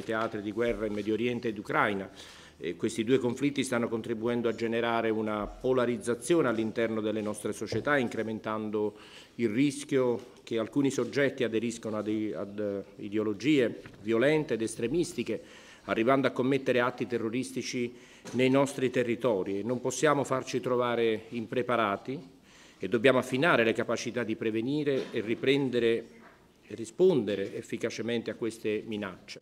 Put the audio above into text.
teatri di guerra in Medio Oriente ed Ucraina. E questi due conflitti stanno contribuendo a generare una polarizzazione all'interno delle nostre società, incrementando il rischio che alcuni soggetti aderiscano ad, ad ideologie violente ed estremistiche, arrivando a commettere atti terroristici nei nostri territori. Non possiamo farci trovare impreparati e dobbiamo affinare le capacità di prevenire e riprendere e rispondere efficacemente a queste minacce.